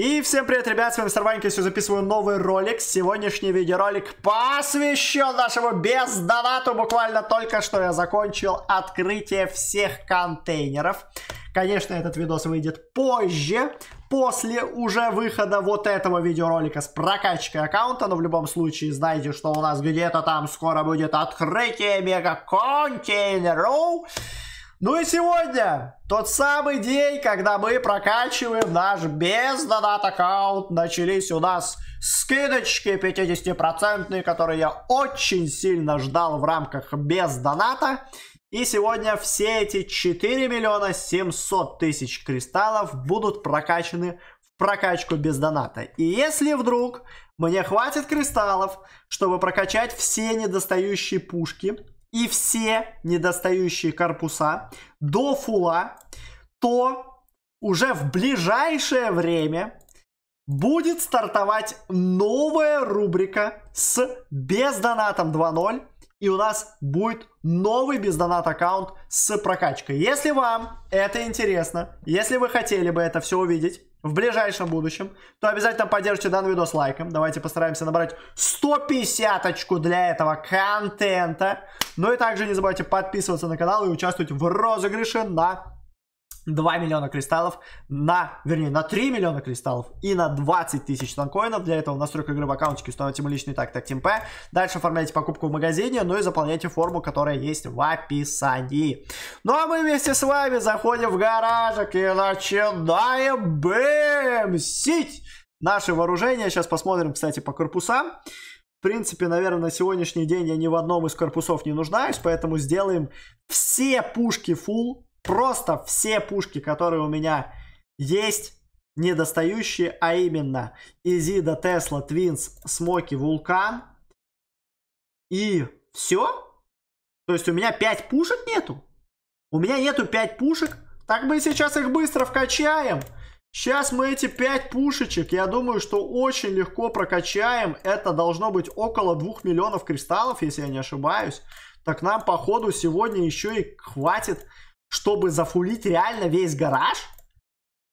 И всем привет, ребят, с вами Сорванька, все записываю новый ролик. Сегодняшний видеоролик посвящен нашему бездонату. Буквально только что я закончил открытие всех контейнеров. Конечно, этот видос выйдет позже, после уже выхода вот этого видеоролика с прокачкой аккаунта. Но в любом случае, знайте, что у нас где-то там скоро будет открытие мега-контейнеров. Ну и сегодня тот самый день, когда мы прокачиваем наш без донат аккаунт. Начались у нас скидочки 50%, которые я очень сильно ждал в рамках без доната. И сегодня все эти 4 миллиона 700 тысяч кристаллов будут прокачаны в прокачку без доната. И если вдруг мне хватит кристаллов, чтобы прокачать все недостающие пушки, и все недостающие корпуса до фула, то уже в ближайшее время будет стартовать новая рубрика с бездонатом 2.0. И у нас будет новый бездонат аккаунт с прокачкой. Если вам это интересно, если вы хотели бы это все увидеть, в ближайшем будущем, то обязательно поддержите данный видос лайком. Давайте постараемся набрать 150-очку для этого контента. Ну и также не забывайте подписываться на канал и участвовать в розыгрыше на 2 миллиона кристаллов на, вернее, на 3 миллиона кристаллов и на 20 тысяч танкоинов. Для этого настройка игры в аккаунтике установите мой личный так так ТМП. Дальше оформляйте покупку в магазине, ну и заполняйте форму, которая есть в описании. Ну а мы вместе с вами заходим в гаражик и начинаем бэмсить наше вооружение. Сейчас посмотрим, кстати, по корпусам. В принципе, наверное, на сегодняшний день я ни в одном из корпусов не нуждаюсь, поэтому сделаем все пушки full просто все пушки, которые у меня есть, недостающие, а именно Изида, Тесла, Твинс, Смоки, Вулкан. И все? То есть у меня 5 пушек нету? У меня нету 5 пушек? Так мы сейчас их быстро вкачаем. Сейчас мы эти 5 пушечек, я думаю, что очень легко прокачаем. Это должно быть около 2 миллионов кристаллов, если я не ошибаюсь. Так нам, походу, сегодня еще и хватит чтобы зафулить реально весь гараж.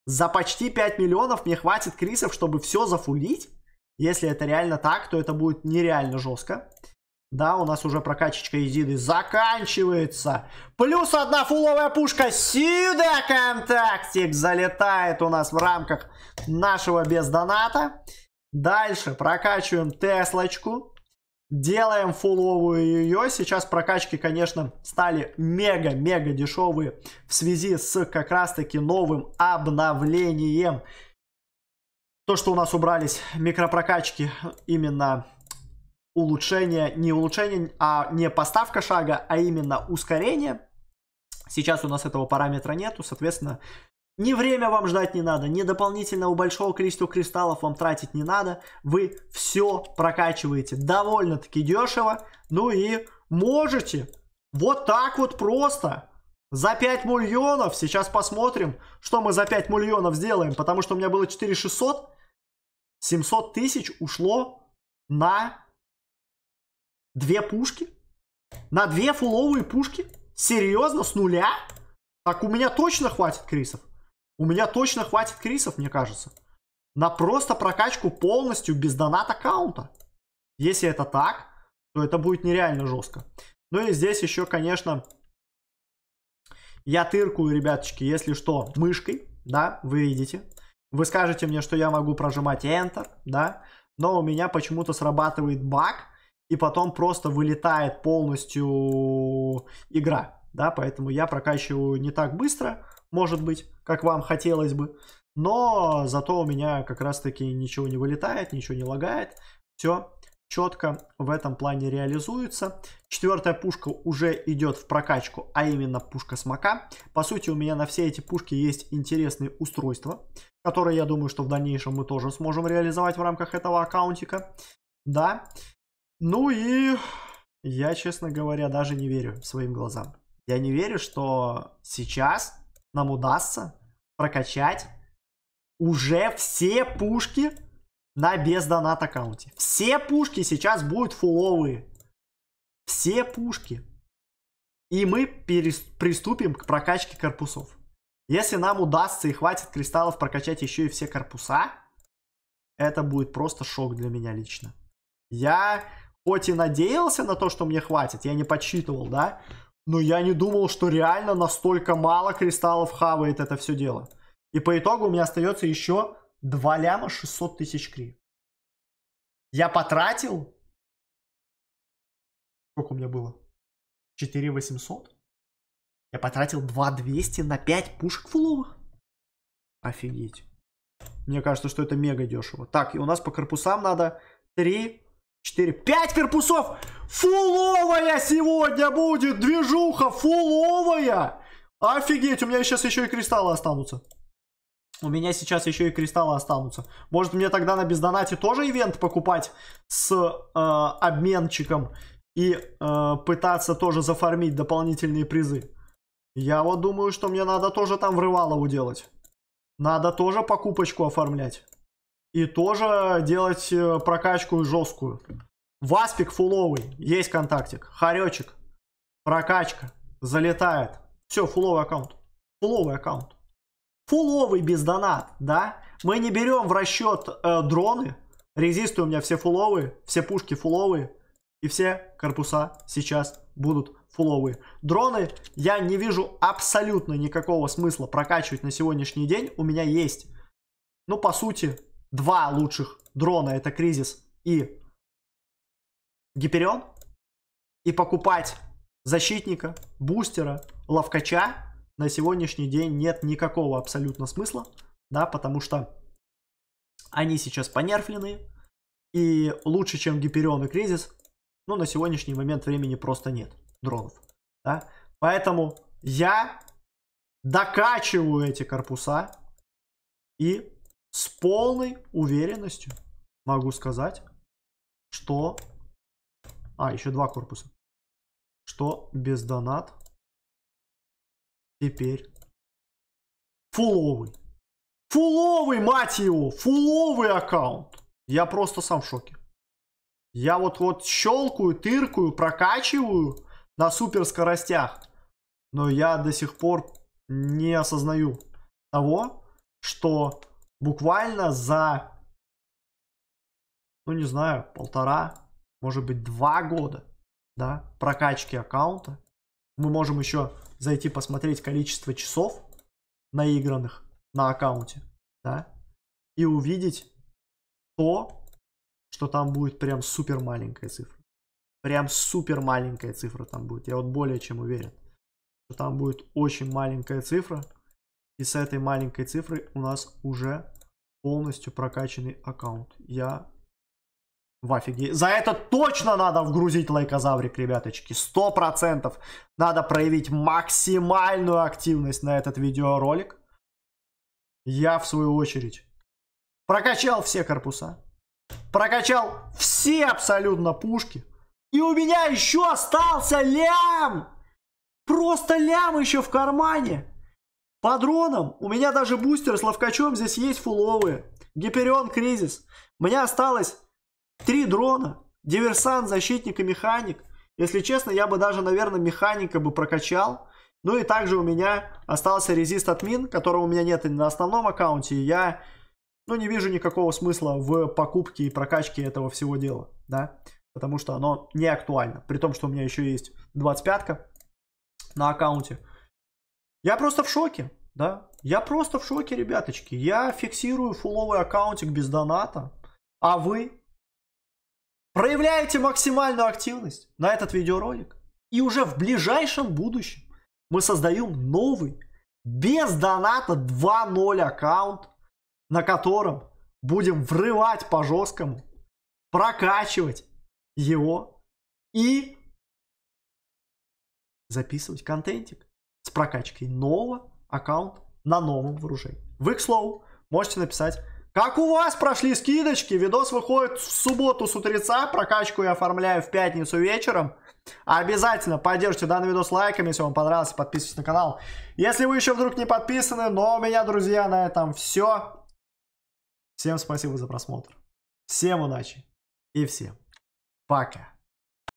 За почти 5 миллионов мне хватит крисов, чтобы все зафулить. Если это реально так, то это будет нереально жестко. Да, у нас уже прокачечка Изиды заканчивается. Плюс одна фуловая пушка. Сюда контактик залетает у нас в рамках нашего бездоната. Дальше прокачиваем Теслочку. Делаем фуловую ее. Сейчас прокачки, конечно, стали мега-мега дешевые в связи с как раз-таки новым обновлением. То, что у нас убрались микропрокачки, именно улучшение, не улучшение, а не поставка шага, а именно ускорение. Сейчас у нас этого параметра нету, соответственно, ни время вам ждать не надо, ни дополнительного большого количества кристаллов вам тратить не надо. Вы все прокачиваете довольно-таки дешево. Ну и можете вот так вот просто за 5 миллионов, сейчас посмотрим, что мы за 5 миллионов сделаем, потому что у меня было 4600, 700 тысяч ушло на две пушки, на две фуловые пушки, серьезно, с нуля? Так у меня точно хватит крисов. У меня точно хватит крисов, мне кажется. На просто прокачку полностью без доната аккаунта. Если это так, то это будет нереально жестко. Ну и здесь еще, конечно, я тыркую, ребяточки, если что, мышкой, да, вы видите. Вы скажете мне, что я могу прожимать Enter, да, но у меня почему-то срабатывает баг, и потом просто вылетает полностью игра, да, поэтому я прокачиваю не так быстро, может быть, как вам хотелось бы. Но зато у меня как раз-таки ничего не вылетает, ничего не лагает. Все четко в этом плане реализуется. Четвертая пушка уже идет в прокачку, а именно пушка смока. По сути, у меня на все эти пушки есть интересные устройства, которые, я думаю, что в дальнейшем мы тоже сможем реализовать в рамках этого аккаунтика. Да. Ну и я, честно говоря, даже не верю своим глазам. Я не верю, что сейчас нам удастся прокачать уже все пушки на без донат аккаунте. Все пушки сейчас будут фуловые. Все пушки. И мы приступим к прокачке корпусов. Если нам удастся и хватит кристаллов прокачать еще и все корпуса, это будет просто шок для меня лично. Я хоть и надеялся на то, что мне хватит, я не подсчитывал, да, но я не думал, что реально настолько мало кристаллов хавает это все дело. И по итогу у меня остается еще 2 ляма 600 тысяч кри. Я потратил... Сколько у меня было? 4 800? Я потратил 2 200 на 5 пушек фуловых? Офигеть. Мне кажется, что это мега дешево. Так, и у нас по корпусам надо 3 4, 5 корпусов. Фуловая сегодня будет движуха, фуловая. Офигеть, у меня сейчас еще и кристаллы останутся. У меня сейчас еще и кристаллы останутся. Может мне тогда на бездонате тоже ивент покупать с э, обменчиком и э, пытаться тоже зафармить дополнительные призы. Я вот думаю, что мне надо тоже там врывалову делать. Надо тоже покупочку оформлять и тоже делать э, прокачку жесткую. Васпик фуловый, есть контактик, хоречек, прокачка, залетает. Все, фуловый аккаунт, фуловый аккаунт. Фуловый без донат, да? Мы не берем в расчет э, дроны. Резисты у меня все фуловые, все пушки фуловые. И все корпуса сейчас будут фуловые. Дроны я не вижу абсолютно никакого смысла прокачивать на сегодняшний день. У меня есть, ну, по сути, два лучших дрона, это Кризис и Гиперион, и покупать защитника, бустера, ловкача на сегодняшний день нет никакого абсолютно смысла, да, потому что они сейчас понерфлены, и лучше, чем Гиперион и Кризис, ну, на сегодняшний момент времени просто нет дронов, да, поэтому я докачиваю эти корпуса и с полной уверенностью могу сказать, что... А, еще два корпуса. Что без донат теперь фуловый. Фуловый, мать его! Фуловый аккаунт! Я просто сам в шоке. Я вот-вот щелкаю, тыркую, прокачиваю на супер скоростях. Но я до сих пор не осознаю того, что буквально за, ну не знаю, полтора, может быть два года, да, прокачки аккаунта, мы можем еще зайти посмотреть количество часов наигранных на аккаунте, да, и увидеть то, что там будет прям супер маленькая цифра. Прям супер маленькая цифра там будет. Я вот более чем уверен, что там будет очень маленькая цифра. И с этой маленькой цифрой у нас уже полностью прокачанный аккаунт. Я в офиге. За это точно надо вгрузить лайкозаврик, ребяточки. Сто процентов. Надо проявить максимальную активность на этот видеоролик. Я, в свою очередь, прокачал все корпуса. Прокачал все абсолютно пушки. И у меня еще остался лям! Просто лям еще в кармане. По дронам у меня даже бустер с ловкачом здесь есть фуловые. Гиперион кризис. Мне осталось три дрона. Диверсант, защитник и механик. Если честно, я бы даже, наверное, механика бы прокачал. Ну и также у меня остался резист админ, которого у меня нет на основном аккаунте. И я, ну, не вижу никакого смысла в покупке и прокачке этого всего дела, да. Потому что оно не актуально. При том, что у меня еще есть 25-ка на аккаунте. Я просто в шоке, да. Я просто в шоке, ребяточки. Я фиксирую фуловый аккаунтик без доната, а вы проявляете максимальную активность на этот видеоролик. И уже в ближайшем будущем мы создаем новый, без доната 2.0 аккаунт, на котором будем врывать по жесткому, прокачивать его и записывать контентик с прокачкой нового аккаунта на новом вооружении. Вы, к слову, можете написать, как у вас прошли скидочки. Видос выходит в субботу с утреца, прокачку я оформляю в пятницу вечером. Обязательно поддержите данный видос лайками, если вам понравился, подписывайтесь на канал. Если вы еще вдруг не подписаны, но у меня, друзья, на этом все. Всем спасибо за просмотр. Всем удачи и всем пока.